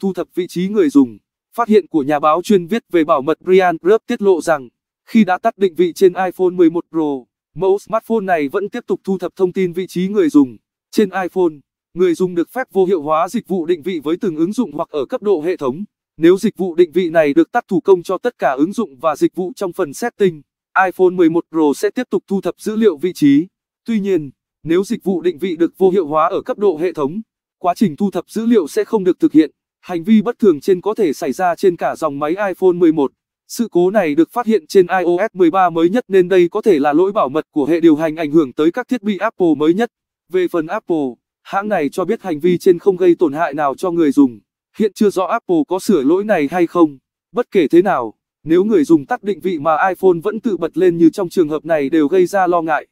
thu thập vị trí người dùng. Phát hiện của nhà báo chuyên viết về bảo mật Brian Grubb tiết lộ rằng, khi đã tắt định vị trên iPhone 11 Pro, mẫu smartphone này vẫn tiếp tục thu thập thông tin vị trí người dùng. Trên iPhone, người dùng được phép vô hiệu hóa dịch vụ định vị với từng ứng dụng hoặc ở cấp độ hệ thống. Nếu dịch vụ định vị này được tắt thủ công cho tất cả ứng dụng và dịch vụ trong phần setting, iPhone 11 Pro sẽ tiếp tục thu thập dữ liệu vị trí. Tuy nhiên, nếu dịch vụ định vị được vô hiệu hóa ở cấp độ hệ thống, quá trình thu thập dữ liệu sẽ không được thực hiện. Hành vi bất thường trên có thể xảy ra trên cả dòng máy iPhone 11. Sự cố này được phát hiện trên iOS 13 mới nhất nên đây có thể là lỗi bảo mật của hệ điều hành ảnh hưởng tới các thiết bị Apple mới nhất. Về phần Apple, hãng này cho biết hành vi trên không gây tổn hại nào cho người dùng. Hiện chưa rõ Apple có sửa lỗi này hay không. Bất kể thế nào, nếu người dùng tắt định vị mà iPhone vẫn tự bật lên như trong trường hợp này đều gây ra lo ngại.